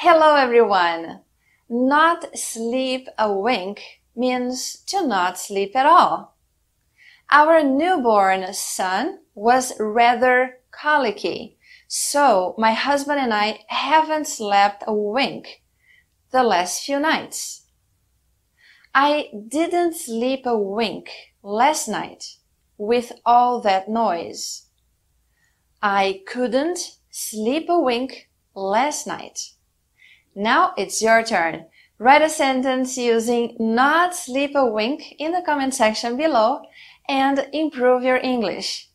Hello everyone! Not sleep a wink means to not sleep at all. Our newborn son was rather colicky, so my husband and I haven't slept a wink the last few nights. I didn't sleep a wink last night with all that noise. I couldn't sleep a wink last night now it's your turn. Write a sentence using not sleep a wink in the comment section below and improve your English.